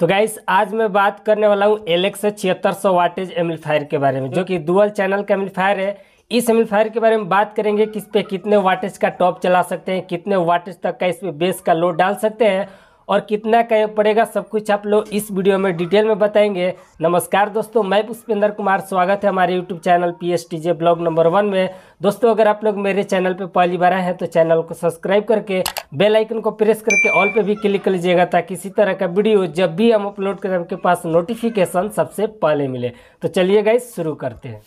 तो गाइस आज मैं बात करने वाला हूँ एल एक्स छिहत्तर सौ वाटेज एम्पलीफायर के बारे में जो कि डुअल चैनल का एम्पलीफायर है इस एम्पलीफायर के बारे में बात करेंगे किस पे कितने वाटेज का टॉप चला सकते हैं कितने वाटेज तक का पे बेस का लोड डाल सकते हैं और कितना का पड़ेगा सब कुछ आप लोग इस वीडियो में डिटेल में बताएंगे नमस्कार दोस्तों मैं पुष्पेंद्र कुमार स्वागत है हमारे YouTube channel P S T J blog number one में दोस्तों अगर आप लोग मेरे चैनल पर पहली बार आए हैं तो चैनल को सब्सक्राइब करके बेल आइकन को प्रेस करके ऑल पे भी क्लिक कर लीजिएगा ताकि इसी तरह का वीडियो जब भी हम अपलोड करें आपके पास नोटिफिकेशन सबसे पहले मिले तो चलिए इस शुरू करते हैं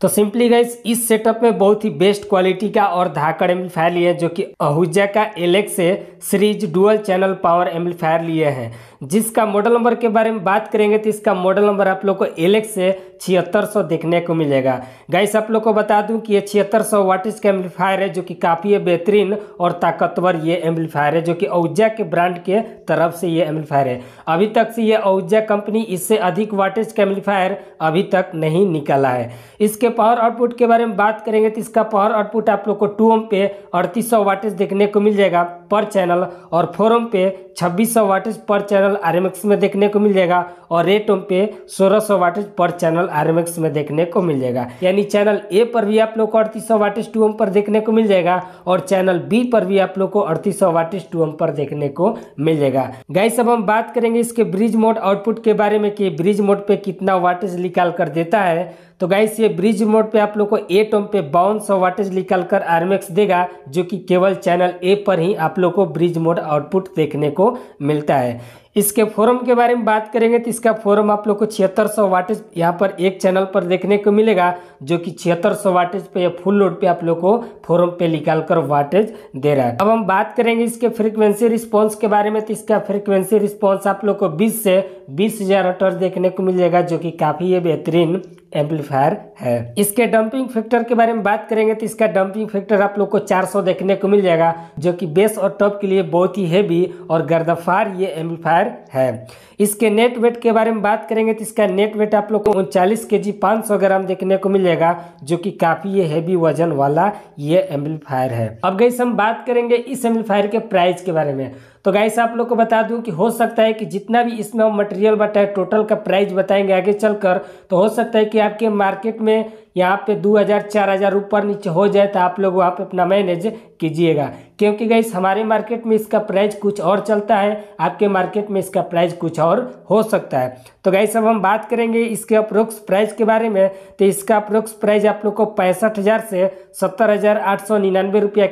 तो सिंपली गाइस इस सेटअप में बहुत ही बेस्ट क्वालिटी का और धाकड़ एम्पलीफायर लिए हैं जो कि अहूजा का एलेक्स से series dual channel power amplifier लिए हैं जिसका मॉडल नंबर के बारे में बात करेंगे तो इसका मॉडल नंबर आप लोग को एलेक्स से छिहत्तर सौ देखने को मिलेगा गाइस आप लोग को बता दूं कि ये छिहत्तर सौ वाटिस का एम्पलीफायर है जो कि काफ़ी बेहतरीन और ताकतवर ये एम्पलीफायर है जो कि अहूजा के ब्रांड के तरफ से ये एम्पलीफायर है अभी तक से ये अहूजा कंपनी इससे अधिक वाटेज का एम्पलीफायर अभी तक नहीं निकला है इसके इसके पावर आउटपुट के बारे में बात करेंगे तो इसका पावर आउटपुट आप लोग को टू ओम पे अड़तीस सौ वाटेज देखने को मिल जाएगा पर चैनल और फोरम पे 2600 वाटेज पर चैनल आरएमएक्स में देखने को मिल जाएगा और रेटोम पे 1600 वाटेज पर चैनल आरएमएक्स में देखने को मिल जाएगा यानी चैनल ए पर भी आप लोग को अड़तीस सौ वाटेज टू पर देखने को मिल जाएगा और चैनल बी पर भी आप लोग को अड़तीस सौ वाटेज टू पर देखने को मिल जाएगा गाइस अब हम बात करेंगे इसके ब्रिज मोड आउटपुट के बारे में कि ब्रिज मोड पे कितना वाटेज निकाल कर देता है तो गाइस ये ब्रिज मोड पे आप लोग को एट ओम पे बावन सौ वाटेज निकाल कर आरमेक्स देगा जो कि केवल चैनल ए पर ही आप लोग को ब्रिज मोड आउटपुट देखने को मिलता है इसके फोरम के बारे में बात करेंगे तो इसका फोरम आप लोग को छिहत्तर सौ वाटेज यहाँ पर एक चैनल पर देखने को मिलेगा जो कि छिहत्तर सौ वाटेज पे या फुल लोड पे आप लोग को फोरम पे निकाल कर वाटेज दे रहा है अब हम बात करेंगे इसके फ्रीक्वेंसी रिस्पांस के बारे में तो इसका फ्रीक्वेंसी रिस्पांस आप लोग को 20 से बीस हज़ार देखने को मिलेगा जो कि काफ़ी बेहतरीन एम्पलीफायर है इसके डंपिंग फैक्टर के बारे में बात करेंगे तो इसका डंपिंग फैक्टर आप लोग को 400 देखने को मिल जाएगा जो कि बेस और टॉप के लिए बहुत ही हैवी और गर्दफार ये एम्पलीफायर है इसके नेट वेट के बारे में बात करेंगे तो इसका नेट वेट आप लोग को उनचालीस के जी ग्राम देखने को मिल जाएगा जो कि काफ़ी ये हैवी वजन वाला ये एम्पलीफायर है अब गई हम बात करेंगे इस एम्पलीफायर के प्राइस के बारे में तो गाइस आप लोग को बता दूं कि हो सकता है कि जितना भी इसमें मटेरियल बताए टोटल का प्राइस बताएंगे आगे चलकर तो हो सकता है कि आपके मार्केट में यहाँ पे दो हज़ार चार हज़ार ऊपर नीचे हो जाए तो आप लोग वहाँ पे अपना मैनेज कीजिएगा क्योंकि गई हमारे मार्केट में इसका प्राइस कुछ और चलता है आपके मार्केट में इसका प्राइस कुछ और हो सकता है तो गई अब हम बात करेंगे इसके अप्रोक्स प्राइस के बारे में तो इसका अप्रोक्स प्राइस आप लोग को पैंसठ से सत्तर हज़ार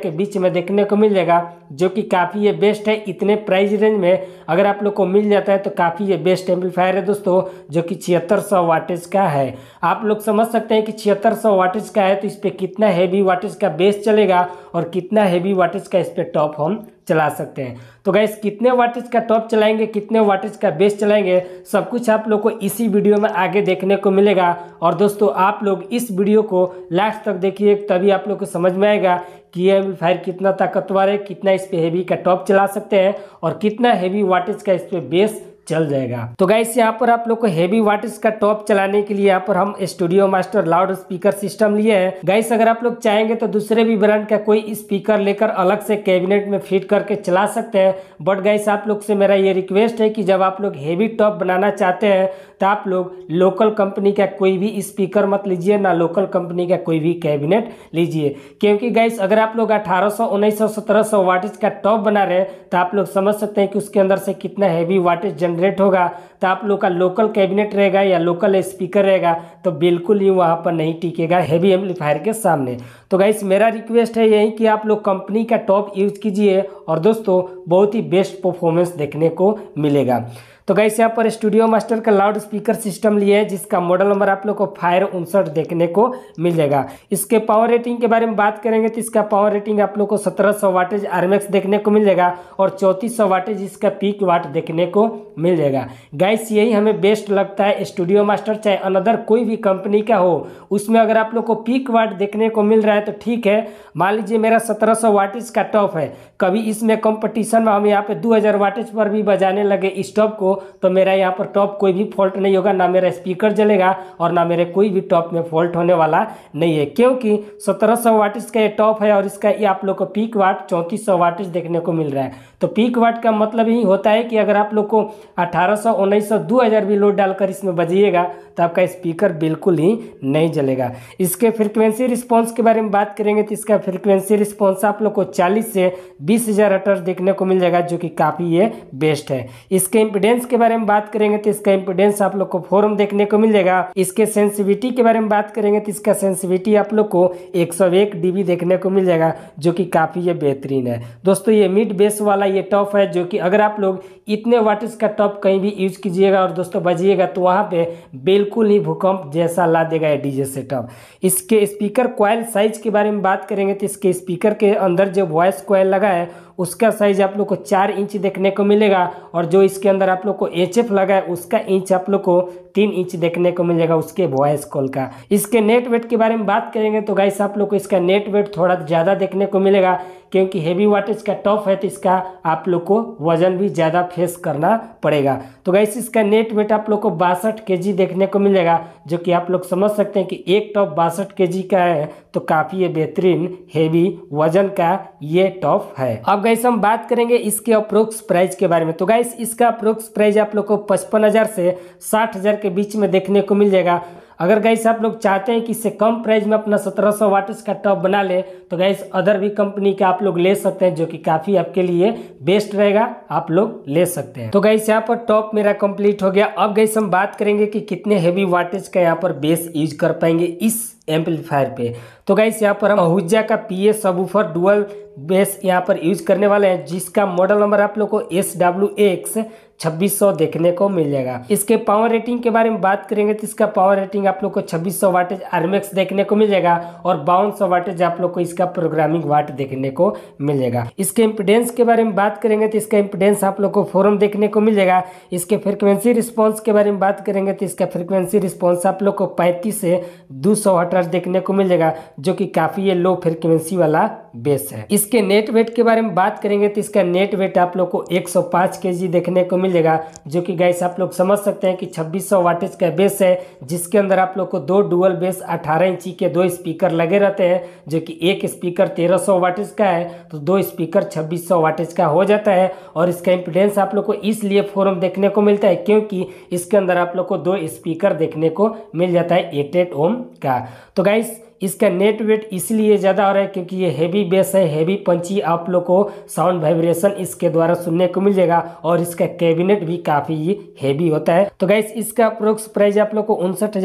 के बीच में देखने को मिल जाएगा जो कि काफ़ी ये बेस्ट है इतने प्राइस रेंज में अगर आप लोग को मिल जाता है तो काफ़ी ये बेस्ट एम्पलीफायर है दोस्तों जो कि छिहत्तर सौ का है आप लोग समझ सकते हैं कि पचहत्तर सौ वाटेज का है तो इस पर कितना हैवी वाटेज का बेस चलेगा और कितना हैवी वाटेज का इस पर टॉप हम चला सकते हैं तो गैस कितने वाटेज का टॉप चलाएंगे कितने वाटेज का बेस चलाएंगे सब कुछ आप लोग को इसी वीडियो में आगे देखने को मिलेगा और दोस्तों आप लोग इस वीडियो को लास्ट तक देखिए तभी आप लोग को समझ में आएगा कि ये फायर कितना ताकतवर है कितना इस पर हैवी का टॉप चला सकते हैं और कितना हैवी वाटेज का इस पर बेस चल जाएगा तो गाइस यहाँ पर आप लोग को हेवी वाटिस का टॉप चलाने के लिए यहाँ पर हम studio master loud speaker system लिए है गाइस अगर आप लोग चाहेंगे तो दूसरे भी ब्रांड का कोई स्पीकर लेकर अलग से कैबिनेट में फिट करके चला सकते हैं बट गाइस आप लोग से मेरा ये रिक्वेस्ट है कि जब आप लोग हेवी टॉप बनाना चाहते हैं तो आप लोग लोकल कंपनी का कोई भी स्पीकर मत लीजिए ना लोकल कंपनी का कोई भी कैबिनेट लीजिए क्योंकि गाइस अगर आप लोग अठारह सौ उन्नीस सौ सत्रह सौ वाटेज का टॉप बना रहे हैं तो आप लोग समझ सकते हैं कि उसके अंदर से कितना हैवी वाटेज जनरेट होगा तो आप लोग का लोकल कैबिनेट रहेगा या लोकल स्पीकर रहेगा तो बिल्कुल ही वहाँ पर नहीं टिकेगा हैवी एम्पलीफायर के सामने तो गाइस मेरा रिक्वेस्ट है यही कि आप लोग कंपनी का टॉप यूज कीजिए और दोस्तों बहुत ही बेस्ट परफॉर्मेंस देखने को मिलेगा तो गैस यहाँ पर स्टूडियो मास्टर का लाउड स्पीकर सिस्टम लिया है जिसका मॉडल नंबर आप लोग को फायर उनसठ देखने को मिल जाएगा इसके पावर रेटिंग के बारे में बात करेंगे तो इसका पावर रेटिंग आप लोग को सत्रह सौ वाटेज आरमेक्स देखने को मिल जाएगा और चौंतीस सौ वाटेज इसका पीक वाट देखने को मिल जाएगा गैस यही हमें बेस्ट लगता है स्टूडियो मास्टर चाहे अनदर कोई भी कंपनी का हो उसमें अगर आप लोग को पीक वाट देखने को मिल रहा है तो ठीक है मान लीजिए मेरा सत्रह सौ वाटेज का टॉप है कभी इसमें कॉम्पिटिशन में हम यहाँ पे दो हज़ार वाटेज पर भी बजाने लगे इस टॉप को तो मेरा यहाँ पर टॉप कोई भी फॉल्ट नहीं होगा ना मेरा स्पीकर जलेगा और ना मेरे कोई भी टॉप में फॉल्ट होने वाला नहीं है क्योंकि सत्रह सौ वाट इसका ये टॉप है और इसका ये आप लोग को पीक वाट चौंतीस सौ वाट देखने को मिल रहा है तो पीक वाट का मतलब ही होता है कि अगर आप लोग को अठारह सौ उन्नीस सौ दो हज़ार भी लोड डालकर इसमें बजिएगा तो आपका स्पीकर बिल्कुल ही नहीं जलेगा इसके फ्रिक्वेंसी रिस्पॉन्स के बारे में बात करेंगे तो इसका फ्रिक्वेंसी रिस्पॉन्स आप लोग को चालीस से बीस हज़ार देखने को मिल जाएगा जो कि काफ़ी ये बेस्ट है इसके इम्पिडेंस के बारे में बात करेंगे तो इसका इम्पोर्टेंस आप लोग को फोरम देखने को मिल जाएगा इसके सेंसिविटी के बारे में बात करेंगे तो इसका सेंसिविटी आप लोग को एक सौ एक डीबी देखने को मिल जाएगा जो कि काफ़ी ये बेहतरीन है दोस्तों ये मिड बेस वाला ये टॉप है जो कि अगर आप लोग इतने वाटर्स का टॉप कहीं भी यूज कीजिएगा और दोस्तों बजिएगा तो वहाँ पे बिल्कुल ही भूकंप जैसा ला देगा ये डीजे सेटअप इसके स्पीकर क्वाइल साइज के बारे में बात करेंगे तो इसके स्पीकर के अंदर जो वॉइस क्वाइल लगा है उसका साइज आप लोग को चार इंच देखने को मिलेगा और जो इसके अंदर आप लोग को एच एफ लगा है उसका इंच आप लोग को तीन इंच देखने को मिल जाएगा उसके वॉइस कॉल का इसके नेट वेट के बारे में बात करेंगे तो गाइस आप लोग को इसका नेट वेट थोड़ा ज़्यादा देखने को मिलेगा क्योंकि हेवी वाटेज इसका टफ है तो इसका आप लोग को वजन भी ज़्यादा फेस करना पड़ेगा तो गाइस इसका नेट वेट आप लोग को बासठ के देखने को मिलेगा जो कि आप लोग समझ सकते हैं कि एक टॉप बासठ के का है तो काफ़ी ये बेहतरीन हेवी वजन का ये टॉप है अब गाइस हम बात करेंगे इसके अप्रोक्स प्राइस के बारे में तो गाइस इसका अप्रोक्स प्राइस आप लोग को पचपन से साठ के के बीच में देखने को मिल जाएगा अगर गैस आप लोग चाहते हैं कि इससे कम प्राइस में अपना 1700 सौ वाटस का टॉप बना ले तो गैस अदर भी कंपनी के आप लोग ले सकते हैं जो कि काफ़ी आपके लिए बेस्ट रहेगा आप लोग ले सकते हैं तो गैस यहाँ पर टॉप मेरा कंप्लीट हो गया अब गैस हम बात करेंगे कि कितने हेवी वाटेज का यहाँ पर बेस यूज कर पाएंगे इस एम्पलीफायर पे तो गैस यहाँ पर हम हुजा का P A subwoofer dual bass यहाँ पर यूज करने वाले हैं जिसका मॉडल नंबर आप लोग को एस डब्ल्यू एक्स छब्बीस देखने को मिल जाएगा इसके पावर रेटिंग के बारे में बात करेंगे तो इसका पावर रेटिंग आप लोग को 2600 वाटेज आरमेक्स देखने को मिल जाएगा और बावन सौ वाटेज आप लोग को इसका प्रोग्रामिंग वाट देखने को मिल जाएगा इसके इम्पिडेंस के बारे में बात करेंगे तो इसका इम्पिडेंस आप लोग को फोरम देखने को मिल जाएगा इसके फ्रिक्वेंसी रिस्पॉन्स के बारे में बात करेंगे तो इसका फ्रिक्वेंसी रिस्पॉन्स आप लोग को पैंतीस से दो सौ देखने को मिल जाएगा जो कि काफ़ी ये लो फ्रिक्वेंसी वाला बेस है इस इसके नेट वेट के बारे में बात करेंगे तो इसका नेट वेट आप लोग को 105 केजी देखने को मिलेगा जो कि गैस आप लोग समझ सकते हैं कि 2600 वाटेज का बेस है जिसके अंदर आप लोग को दो डुअल बेस 18 इंची के दो स्पीकर लगे रहते हैं जो कि एक स्पीकर 1300 वाटेज का है तो दो स्पीकर 2600 वाटेज का हो जाता है और इसका इम्पिडेंस आप लोग को इसलिए फोरम देखने को मिलता है क्योंकि इसके अंदर आप लोग को दो स्पीकर देखने को मिल जाता है एट ओम का तो गाइस इसका नेट वेट इसलिए ज़्यादा हो रहा है क्योंकि ये हैवी बेस है हैवी पंची आप लोग को साउंड वाइब्रेशन इसके द्वारा सुनने को मिल जाएगा और इसका कैबिनेट भी काफ़ी हैवी होता है तो गाइस इसका अप्रोक्स प्राइस आप लोग को उनसठ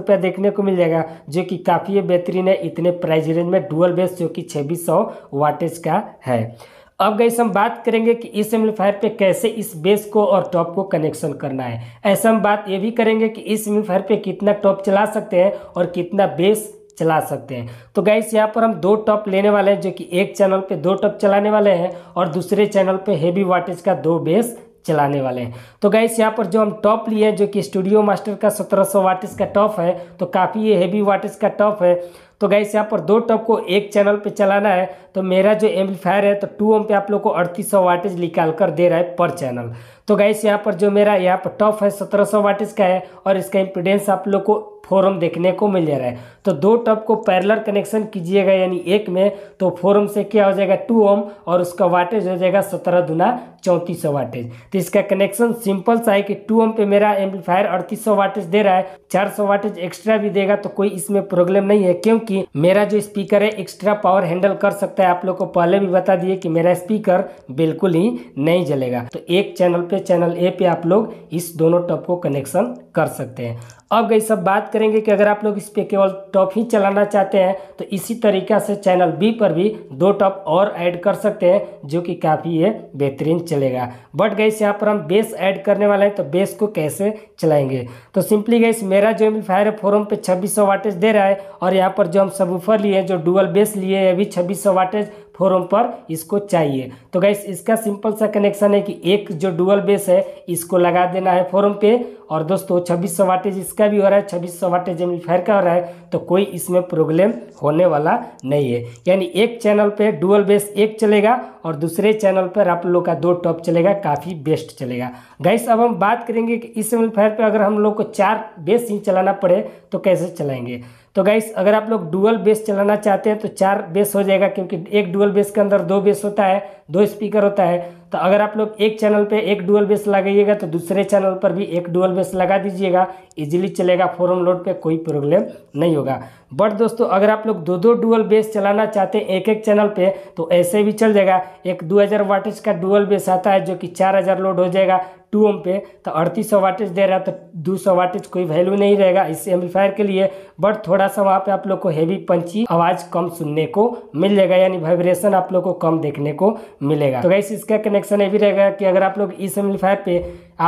रुपया देखने को मिल जाएगा जो कि काफ़ी बेहतरीन है इतने प्राइस रेंज में डुअल बेस जो कि छब्बीस सौ वाटेज का है अब गई हम बात करेंगे कि इस e एम्पलीफायर पे कैसे इस बेस को और टॉप को कनेक्शन करना है ऐसा हम बात ये भी करेंगे कि इस e एम्पलीफायर पे कितना टॉप चला सकते हैं और कितना बेस चला सकते हैं तो गाइस यहाँ पर हम दो टॉप लेने वाले हैं जो कि एक चैनल पे दो टॉप चलाने वाले हैं और दूसरे चैनल पे हेवी वाटेज का दो बेस चलाने वाले हैं तो गाइस यहाँ पर जो हम टॉप लिए हैं जो कि स्टूडियो मास्टर का 1700 वाटिस का टॉप है तो काफ़ी ये हेवी वाटिस का टॉप है तो गैस यहाँ पर दो टॉप को एक चैनल पे चलाना है तो मेरा जो एम्पलीफायर है तो टू ओम पे आप लोग को अड़तीस सौ वाटेज निकाल कर दे रहा है पर चैनल तो गैस यहाँ पर जो मेरा यहाँ पर टॉप है सत्रह सौ वाटेज का है और इसका इम्पिडेंस आप लोग को फोरम देखने को मिल जा रहा है तो दो टॉप को पैरलर कनेक्शन कीजिएगा यानी एक में तो फोरम से क्या हो जाएगा टू ओम और उसका वाटेज हो जाएगा सत्रह दुना चौंतीस सौ वाटेज तो इसका कनेक्शन सिंपल सा है कि टू ओम पे मेरा एम्पलीफायर अड़तीस सौ वाटेज दे रहा है चार सौ वाटेज एक्स्ट्रा भी देगा तो कोई इसमें प्रॉब्लम नहीं है क्योंकि कि मेरा जो स्पीकर है एक्स्ट्रा पावर हैंडल कर सकता है आप लोग को पहले भी बता दिए कि मेरा स्पीकर बिल्कुल ही नहीं जलेगा तो एक चैनल पे चैनल ए पे आप लोग इस दोनों टॉप को कनेक्शन कर सकते हैं अब गई सब बात करेंगे कि अगर आप लोग इस पर केवल टॉप ही चलाना चाहते हैं तो इसी तरीका से चैनल बी पर भी दो टॉप और ऐड कर सकते हैं जो कि काफ़ी ये बेहतरीन चलेगा बट गई यहाँ पर हम बेस ऐड करने वाले हैं तो बेस को कैसे चलाएंगे तो सिंपली गई मेरा जो एम्पलीफायर है फोरम पे छब्बीस सौ वाटेज दे रहा है और यहाँ पर जो हम सबूफर लिए हैं जो डुअल बेस लिए हैं अभी छब्बीस सौ वाटेज फोरम पर इसको चाहिए तो गैस इसका सिंपल सा कनेक्शन है कि एक जो डुअल बेस है इसको लगा देना है फोरम पे और दोस्तों छब्बीस सौ वाटेज इसका भी हो रहा है छब्बीस सौ वाटेज एम्पलीफायर का हो रहा है तो कोई इसमें प्रॉब्लम होने वाला नहीं है यानी एक चैनल पे डुअल बेस एक चलेगा और दूसरे चैनल पर आप लोग का दो टॉप चलेगा काफ़ी बेस्ट चलेगा गैस अब हम बात करेंगे कि इस एम्पलीफायर पर अगर हम लोग को चार बेस ही चलाना पड़े तो कैसे चलाएंगे तो गाइस अगर आप लोग डुअल बेस चलाना चाहते हैं तो चार बेस हो जाएगा क्योंकि एक डुअल बेस के अंदर दो बेस होता है दो स्पीकर होता है तो अगर आप लोग एक चैनल पे एक डुअल बेस लगाइएगा तो दूसरे चैनल पर भी एक डुअल बेस लगा दीजिएगा इजीली चलेगा फोरम लोड पे कोई प्रॉब्लम नहीं होगा बट दोस्तों अगर आप लोग दो दो डुअल बेस चलाना चाहते हैं एक एक चैनल पे तो ऐसे भी चल जाएगा एक 2000 वाटेज का डुअल बेस आता है जो कि चार लोड हो जाएगा टू ओम पे तो अड़तीस सौ वाटेज दे रहा है तो दो सौ वाटेज कोई वैल्यू नहीं रहेगा इस एम्पलीफायर के लिए बट थोड़ा सा वहाँ पे आप लोग को हैवी पंची आवाज़ कम सुनने को मिल जाएगा यानी वाइब्रेशन आप लोग को कम देखने को मिलेगा तो गैस इसका कनेक्शन ये भी रहेगा कि अगर आप लोग इस एम्पलीफायर पे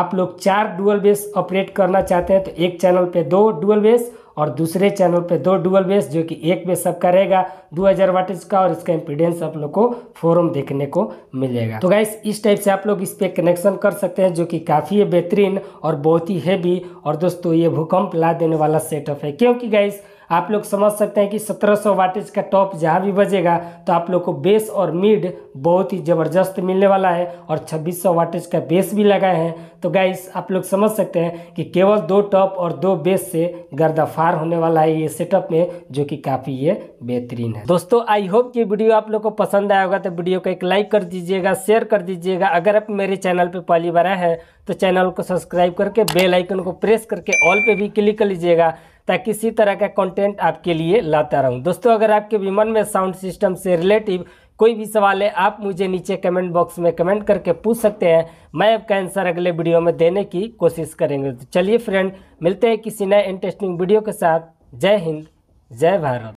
आप लोग चार डुअल बेस ऑपरेट करना चाहते हैं तो एक चैनल पे दो डुअल बेस और दूसरे चैनल पे दो डुअल बेस जो कि एक बेस सबका रहेगा 2000 हज़ार वाटेज का और इसका इम्पीडेंस आप लोग को फोरम देखने को मिलेगा तो गाइस इस टाइप से आप लोग इस पर कनेक्शन कर सकते हैं जो कि काफ़ी बेहतरीन और बहुत ही हैवी और दोस्तों ये भूकंप ला देने वाला सेटअप है क्योंकि गाइस आप लोग समझ सकते हैं कि 1700 वाटेज का टॉप जहाँ भी बजेगा तो आप लोग को बेस और मिड बहुत ही ज़बरदस्त मिलने वाला है और 2600 वाटेज का बेस भी लगाए हैं तो गाइस आप लोग समझ सकते हैं कि केवल दो टॉप और दो बेस से गर्दाफार होने वाला है ये सेटअप में जो कि काफ़ी ये बेहतरीन है दोस्तों आई होप ये वीडियो आप लोग को पसंद आया होगा तो वीडियो को एक लाइक कर दीजिएगा शेयर कर दीजिएगा अगर आप मेरे चैनल पर पहली बार आए हैं तो चैनल को सब्सक्राइब करके बेल आइकन को प्रेस करके ऑल पे भी क्लिक कर लीजिएगा ताकि इसी तरह का कंटेंट आपके लिए लाता रहूं दोस्तों अगर आपके विमान में साउंड सिस्टम से रिलेटिव कोई भी सवाल है आप मुझे नीचे कमेंट बॉक्स में कमेंट करके पूछ सकते हैं मैं आपका आंसर अगले वीडियो में देने की कोशिश करेंगे तो चलिए फ्रेंड मिलते हैं किसी नए इंटरेस्टिंग वीडियो के साथ जय हिंद जय भारत